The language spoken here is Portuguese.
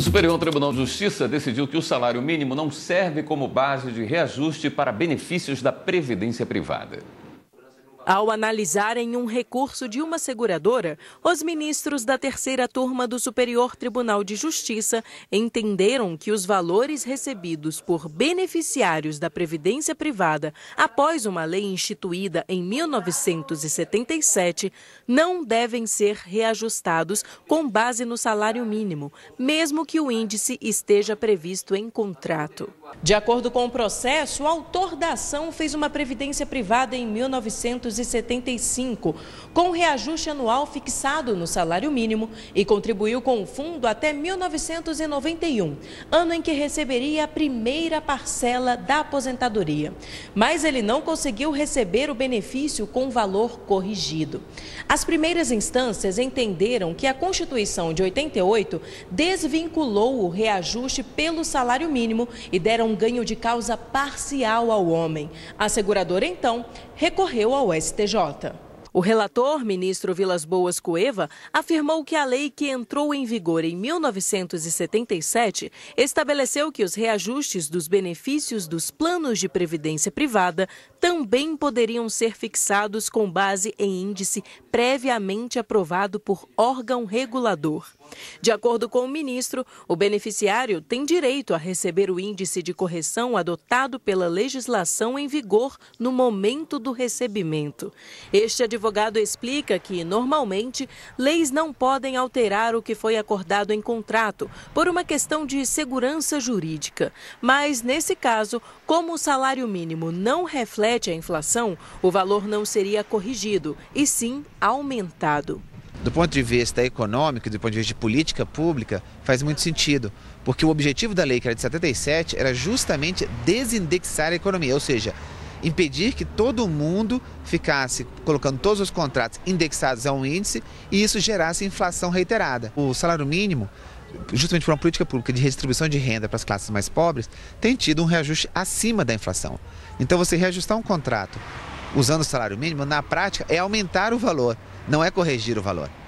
O Superior Tribunal de Justiça decidiu que o salário mínimo não serve como base de reajuste para benefícios da previdência privada. Ao analisarem um recurso de uma seguradora, os ministros da terceira turma do Superior Tribunal de Justiça entenderam que os valores recebidos por beneficiários da Previdência Privada após uma lei instituída em 1977 não devem ser reajustados com base no salário mínimo, mesmo que o índice esteja previsto em contrato. De acordo com o processo, o autor da ação fez uma previdência privada em 1977. 1975, com reajuste anual fixado no salário mínimo e contribuiu com o fundo até 1991, ano em que receberia a primeira parcela da aposentadoria. Mas ele não conseguiu receber o benefício com valor corrigido. As primeiras instâncias entenderam que a Constituição de 88 desvinculou o reajuste pelo salário mínimo e deram um ganho de causa parcial ao homem. A seguradora, então, recorreu ao STJ. O relator, ministro Vilas Boas Coeva, afirmou que a lei que entrou em vigor em 1977 estabeleceu que os reajustes dos benefícios dos planos de previdência privada também poderiam ser fixados com base em índice previamente aprovado por órgão regulador. De acordo com o ministro, o beneficiário tem direito a receber o índice de correção adotado pela legislação em vigor no momento do recebimento. Este advogado explica que, normalmente, leis não podem alterar o que foi acordado em contrato, por uma questão de segurança jurídica. Mas, nesse caso, como o salário mínimo não reflete a inflação, o valor não seria corrigido, e sim aumentado. Do ponto de vista econômico, do ponto de vista de política pública, faz muito sentido, porque o objetivo da lei, que era de 77, era justamente desindexar a economia, ou seja, impedir que todo mundo ficasse colocando todos os contratos indexados a um índice e isso gerasse inflação reiterada. O salário mínimo justamente por uma política pública de redistribuição de renda para as classes mais pobres, tem tido um reajuste acima da inflação. Então, você reajustar um contrato usando o salário mínimo, na prática, é aumentar o valor, não é corrigir o valor.